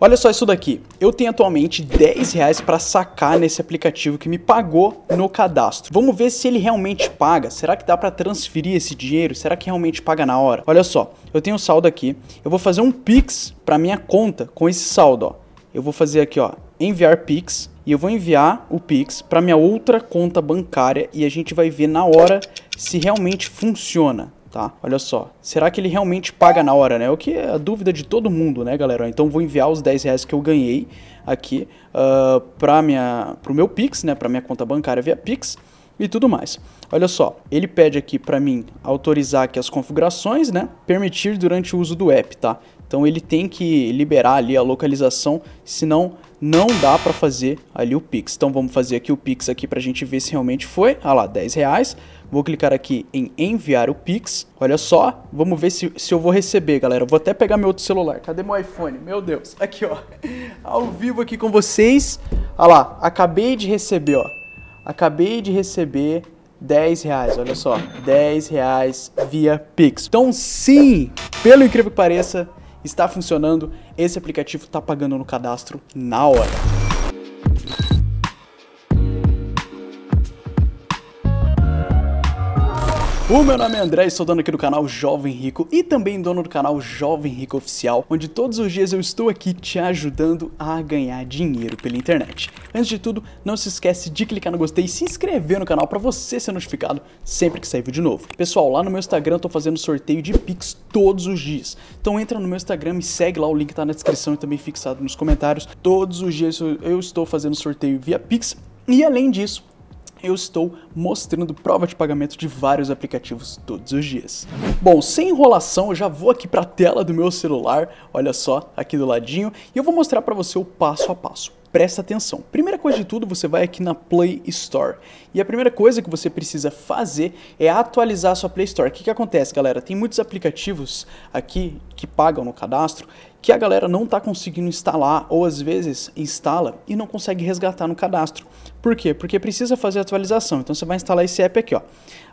Olha só isso daqui. Eu tenho atualmente 10 reais para sacar nesse aplicativo que me pagou no cadastro. Vamos ver se ele realmente paga. Será que dá para transferir esse dinheiro? Será que realmente paga na hora? Olha só, eu tenho um saldo aqui. Eu vou fazer um Pix para minha conta com esse saldo. Ó. Eu vou fazer aqui, ó, enviar Pix e eu vou enviar o Pix para minha outra conta bancária e a gente vai ver na hora se realmente funciona tá? Olha só, será que ele realmente paga na hora, né? É o que é a dúvida de todo mundo, né, galera? Então vou enviar os 10 reais que eu ganhei aqui uh, ah, para minha, pro meu Pix, né, para minha conta bancária via Pix e tudo mais. Olha só, ele pede aqui para mim autorizar aqui as configurações, né? Permitir durante o uso do app, tá? Então ele tem que liberar ali a localização, senão não dá para fazer ali o Pix. Então vamos fazer aqui o Pix aqui para a gente ver se realmente foi. Ah lá, 10 reais. Vou clicar aqui em enviar o Pix. Olha só, vamos ver se, se eu vou receber, galera. vou até pegar meu outro celular. Cadê meu iPhone? Meu Deus. Aqui, ó. Ao vivo aqui com vocês. Ah lá, acabei de receber, ó. Acabei de receber 10 reais, olha só, 10 reais via Pix. Então sim, pelo incrível que pareça, está funcionando, esse aplicativo está pagando no cadastro na hora. O meu nome é André e sou dono aqui do canal Jovem Rico e também dono do canal Jovem Rico Oficial, onde todos os dias eu estou aqui te ajudando a ganhar dinheiro pela internet. Antes de tudo, não se esquece de clicar no gostei e se inscrever no canal para você ser notificado sempre que sair vídeo novo. Pessoal, lá no meu Instagram eu tô fazendo sorteio de Pix todos os dias. Então entra no meu Instagram e segue lá, o link tá na descrição e também fixado nos comentários. Todos os dias eu estou fazendo sorteio via Pix e além disso, eu estou mostrando prova de pagamento de vários aplicativos todos os dias. Bom, sem enrolação, eu já vou aqui para a tela do meu celular, olha só, aqui do ladinho, e eu vou mostrar para você o passo a passo. Presta atenção. Primeira coisa de tudo, você vai aqui na Play Store. E a primeira coisa que você precisa fazer é atualizar a sua Play Store. O que, que acontece, galera? Tem muitos aplicativos aqui que pagam no cadastro que a galera não está conseguindo instalar ou às vezes instala e não consegue resgatar no cadastro. Por quê? Porque precisa fazer atualização. Então você vai instalar esse app aqui, ó.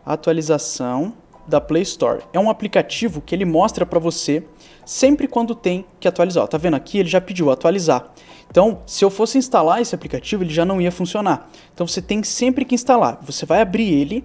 Atualização da Play Store. É um aplicativo que ele mostra para você sempre quando tem que atualizar. Ó, tá vendo aqui? Ele já pediu atualizar. Então, se eu fosse instalar esse aplicativo, ele já não ia funcionar. Então você tem sempre que instalar. Você vai abrir ele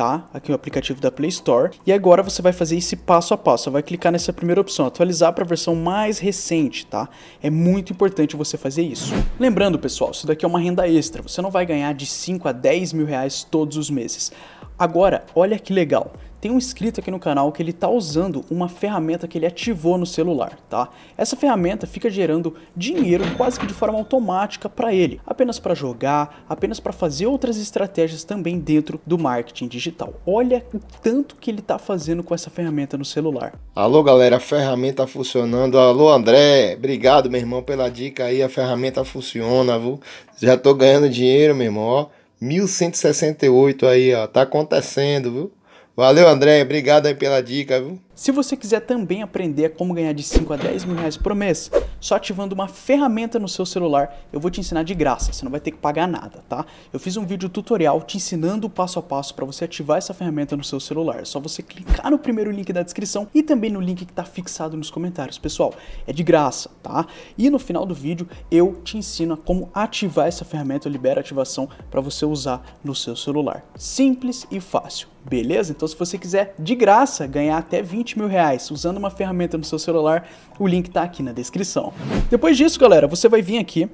Tá? Aqui o aplicativo da Play Store. E agora você vai fazer esse passo a passo. Você vai clicar nessa primeira opção, atualizar para a versão mais recente, tá? É muito importante você fazer isso. Lembrando, pessoal, isso daqui é uma renda extra. Você não vai ganhar de 5 a 10 mil reais todos os meses. Agora, olha que legal. Tem um inscrito aqui no canal que ele está usando uma ferramenta que ele ativou no celular, tá? Essa ferramenta fica gerando dinheiro quase que de forma automática para ele, apenas para jogar, apenas para fazer outras estratégias também dentro do marketing digital. Olha o tanto que ele está fazendo com essa ferramenta no celular. Alô, galera, a ferramenta funcionando. Alô, André, obrigado, meu irmão, pela dica aí. A ferramenta funciona, viu? Já tô ganhando dinheiro, meu irmão. Ó. 1168 aí, ó. Tá acontecendo, viu? Valeu, André. Obrigado aí pela dica, viu? Se você quiser também aprender como ganhar de 5 a 10 mil reais por mês, só ativando uma ferramenta no seu celular, eu vou te ensinar de graça, você não vai ter que pagar nada, tá? Eu fiz um vídeo tutorial te ensinando o passo a passo para você ativar essa ferramenta no seu celular. É só você clicar no primeiro link da descrição e também no link que está fixado nos comentários. Pessoal, é de graça, tá? E no final do vídeo eu te ensino como ativar essa ferramenta, eu libero a ativação para você usar no seu celular. Simples e fácil, beleza? Então se você quiser de graça ganhar até 20 20 mil reais usando uma ferramenta no seu celular, o link está aqui na descrição. Depois disso, galera, você vai vir aqui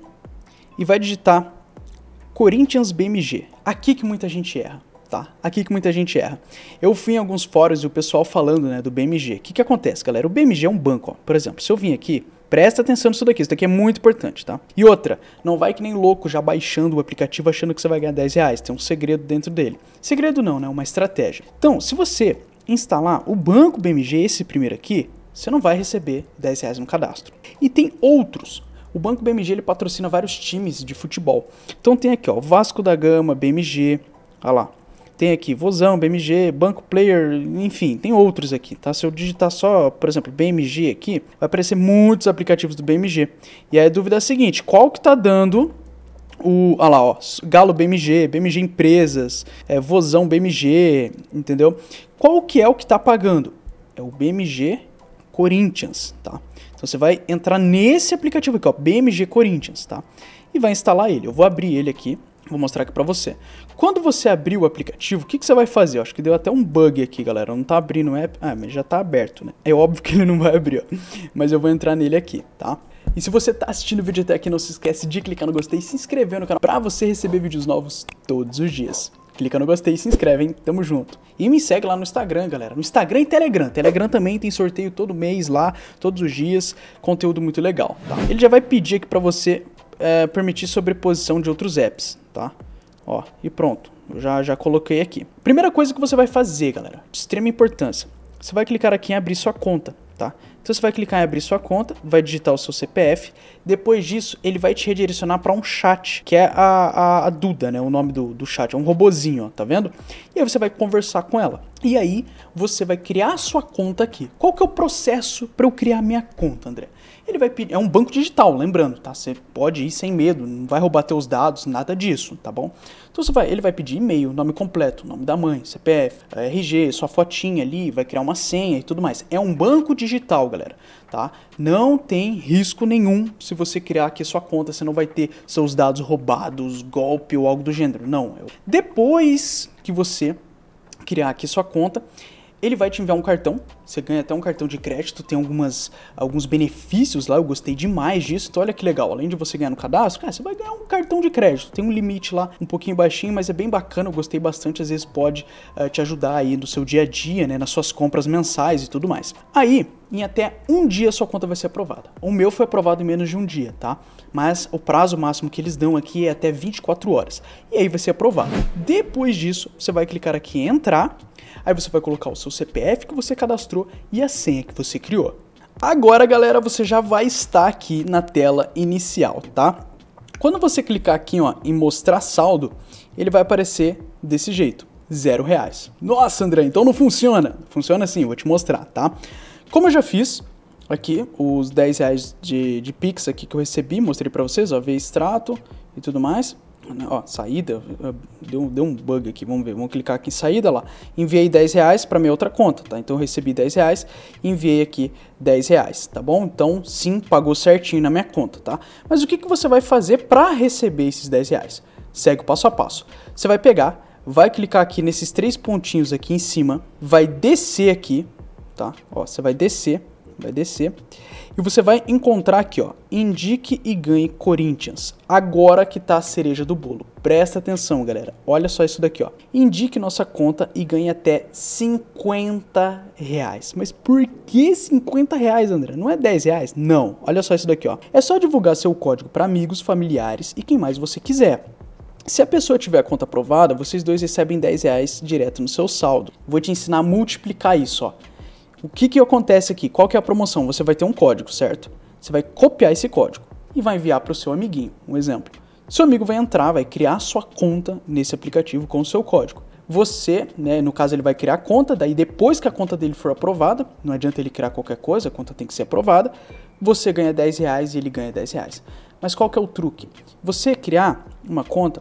e vai digitar Corinthians BMG. Aqui que muita gente erra. Tá, aqui que muita gente erra. Eu fui em alguns fóruns e o pessoal falando né, do BMG. O que, que acontece, galera? O BMG é um banco. Ó. Por exemplo, se eu vim aqui, Presta atenção nisso daqui, isso daqui é muito importante, tá? E outra, não vai que nem louco já baixando o aplicativo achando que você vai ganhar 10 reais, tem um segredo dentro dele. Segredo não, né? Uma estratégia. Então, se você instalar o banco BMG, esse primeiro aqui, você não vai receber 10 reais no cadastro. E tem outros. O Banco BMG ele patrocina vários times de futebol. Então tem aqui, ó, Vasco da Gama, BMG, olha lá. Tem aqui Vozão, BMG, Banco Player, enfim, tem outros aqui, tá? Se eu digitar só, por exemplo, BMG aqui, vai aparecer muitos aplicativos do BMG. E aí a dúvida é a seguinte, qual que tá dando o, ah lá, ó, Galo BMG, BMG Empresas, é, Vozão BMG, entendeu? Qual que é o que está pagando? É o BMG Corinthians, tá? Então você vai entrar nesse aplicativo aqui, ó, BMG Corinthians, tá? E vai instalar ele. Eu vou abrir ele aqui. Vou mostrar aqui para você. Quando você abrir o aplicativo, o que, que você vai fazer? Eu acho que deu até um bug aqui, galera. Não tá abrindo o app. Ah, mas já tá aberto, né? É óbvio que ele não vai abrir, ó. Mas eu vou entrar nele aqui, tá? E se você tá assistindo o vídeo até aqui, não se esquece de clicar no gostei e se inscrever no canal para você receber vídeos novos todos os dias. Clica no gostei e se inscreve, hein? Tamo junto. E me segue lá no Instagram, galera. No Instagram e Telegram. Telegram também tem sorteio todo mês lá, todos os dias. Conteúdo muito legal, tá? Ele já vai pedir aqui pra você é, permitir sobreposição de outros apps tá? Ó, e pronto, eu já, já coloquei aqui. Primeira coisa que você vai fazer, galera, de extrema importância, você vai clicar aqui em abrir sua conta, tá? Então você vai clicar em abrir sua conta, vai digitar o seu CPF. Depois disso, ele vai te redirecionar para um chat, que é a, a, a, Duda, né? O nome do, do chat. É um robozinho, ó, tá vendo? E aí você vai conversar com ela. E aí você vai criar a sua conta aqui. Qual que é o processo para eu criar minha conta, André? Ele vai pedir, é um banco digital, lembrando, tá? Você pode ir sem medo, não vai roubar teus dados, nada disso, tá bom? Então você vai, ele vai pedir e-mail, nome completo, nome da mãe, CPF, eh, RG, sua fotinha ali, vai criar uma senha e tudo mais. É um banco digital, galera galera, tá? Não tem risco nenhum se você criar aqui sua conta, você não vai ter seus dados roubados, golpe ou algo do gênero, não. Depois que você criar aqui sua conta, ele vai te enviar um cartão, você ganha até um cartão de crédito, tem algumas, alguns benefícios lá, eu gostei demais disso, então olha que legal, além de você ganhar no cadastro, cara, você vai ganhar um cartão de crédito, tem um limite lá, um pouquinho baixinho, mas é bem bacana, eu gostei bastante, às vezes pode uh, te ajudar aí no seu dia a dia, né, nas suas compras mensais e tudo mais. Aí, em até um dia sua conta vai ser aprovada. O meu foi aprovado em menos de um dia, tá? Mas o prazo máximo que eles dão aqui é até 24 horas. E aí vai ser aprovado. Depois disso, você vai clicar aqui em entrar, aí você vai colocar o seu CPF que você cadastrou e a senha que você criou. Agora, galera, você já vai estar aqui na tela inicial, tá? Quando você clicar aqui ó, em mostrar saldo, ele vai aparecer desse jeito, zero reais. Nossa, André, então não funciona. Funciona assim, vou te mostrar, tá? Como eu já fiz aqui, os 10 reais de, de Pix aqui que eu recebi, mostrei para vocês, ó, veio extrato e tudo mais. Ó, saída, deu, deu um bug aqui, vamos ver, vamos clicar aqui em saída lá. Enviei 10 reais para minha outra conta, tá? Então eu recebi 10 reais, enviei aqui 10 reais, tá bom? Então sim, pagou certinho na minha conta, tá? Mas o que, que você vai fazer para receber esses 10 reais? Segue o passo a passo. Você vai pegar, vai clicar aqui nesses três pontinhos aqui em cima, vai descer aqui, tá? Ó, você vai descer, vai descer e você vai encontrar aqui, ó, indique e ganhe Corinthians. Agora que tá a cereja do bolo. Presta atenção, galera. Olha só isso daqui, ó. Indique nossa conta e ganhe até 50 reais. Mas por que 50 reais, André? Não é 10 reais? Não. Olha só isso daqui, ó. É só divulgar seu código para amigos, familiares e quem mais você quiser. Se a pessoa tiver a conta aprovada, vocês dois recebem 10 reais direto no seu saldo. Vou te ensinar a multiplicar isso, ó. O que, que acontece aqui? Qual que é a promoção? Você vai ter um código, certo? Você vai copiar esse código e vai enviar para o seu amiguinho, um exemplo. Seu amigo vai entrar, vai criar sua conta nesse aplicativo com o seu código. Você, né, no caso ele vai criar a conta, daí depois que a conta dele for aprovada, não adianta ele criar qualquer coisa, a conta tem que ser aprovada, você ganha 10 reais e ele ganha 10 reais. Mas qual que é o truque? Você criar uma conta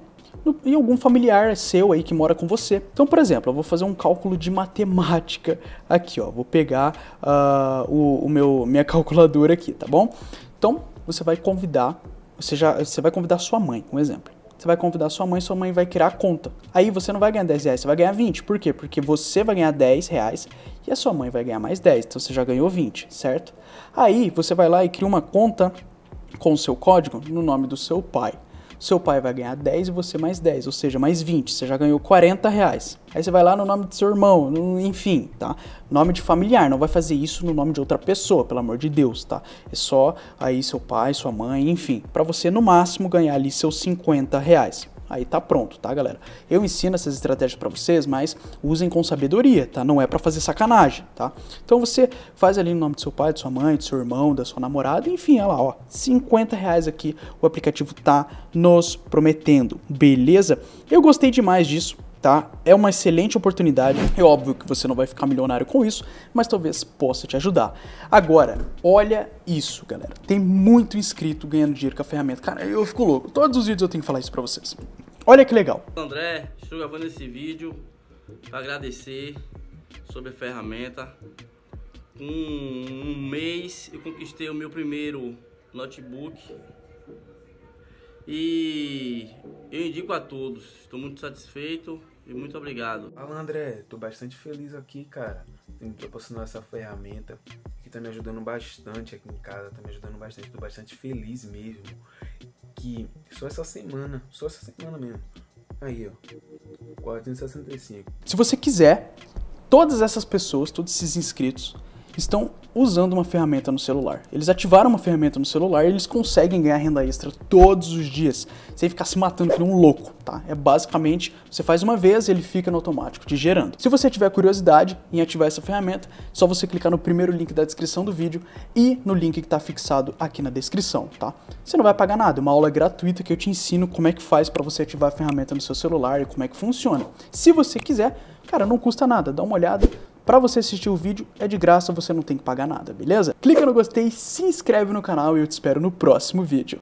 em algum familiar seu aí que mora com você. Então, por exemplo, eu vou fazer um cálculo de matemática aqui, ó. Vou pegar uh, o, o, meu minha calculadora aqui, tá bom? Então, você vai convidar, você já, você vai convidar sua mãe, um exemplo. Você vai convidar sua mãe, sua mãe vai criar a conta. Aí você não vai ganhar 10 reais, você vai ganhar 20. Por quê? Porque você vai ganhar 10 reais e a sua mãe vai ganhar mais 10. Então você já ganhou 20, certo? Aí você vai lá e cria uma conta com o seu código no nome do seu pai seu pai vai ganhar 10 e você mais 10, ou seja, mais 20, você já ganhou 40 reais. Aí você vai lá no nome do seu irmão, enfim, tá? Nome de familiar, não vai fazer isso no nome de outra pessoa, pelo amor de Deus, tá? É só aí seu pai, sua mãe, enfim, para você no máximo ganhar ali seus 50 reais aí tá pronto, tá, galera? Eu ensino essas estratégias para vocês, mas usem com sabedoria, tá? Não é para fazer sacanagem, tá? Então você faz ali no nome do seu pai, de sua mãe, do seu irmão, da sua namorada, enfim, olha lá, ó, 50 reais aqui o aplicativo tá nos prometendo, beleza? Eu gostei demais disso tá? É uma excelente oportunidade. É óbvio que você não vai ficar milionário com isso, mas talvez possa te ajudar. Agora, olha isso, galera. Tem muito inscrito ganhando dinheiro com a ferramenta. Cara, eu fico louco. Todos os vídeos eu tenho que falar isso para vocês. Olha que legal. André, estou gravando esse vídeo para agradecer sobre a ferramenta. Um, um mês eu conquistei o meu primeiro notebook e eu indico a todos. Estou muito satisfeito e muito obrigado. Fala André, tô bastante feliz aqui, cara. Tem me proporcionado essa ferramenta que tá me ajudando bastante aqui em casa, tá me ajudando bastante, tô bastante feliz mesmo. Que só essa semana, só essa semana mesmo. Aí, ó. 465. Se você quiser, todas essas pessoas, todos esses inscritos, estão usando uma ferramenta no celular. Eles ativaram uma ferramenta no celular e eles conseguem ganhar renda extra todos os dias, sem ficar se matando como um louco, tá? É basicamente, você faz uma vez e ele fica no automático, te gerando. Se você tiver curiosidade em ativar essa ferramenta, é só você clicar no primeiro link da descrição do vídeo e no link que está fixado aqui na descrição, tá? Você não vai pagar nada, é uma aula gratuita que eu te ensino como é que faz para você ativar a ferramenta no seu celular e como é que funciona. Se você quiser, cara, não custa nada, dá uma olhada, para você assistir o vídeo, é de graça, você não tem que pagar nada, beleza? Clica no gostei, se inscreve no canal e eu te espero no próximo vídeo.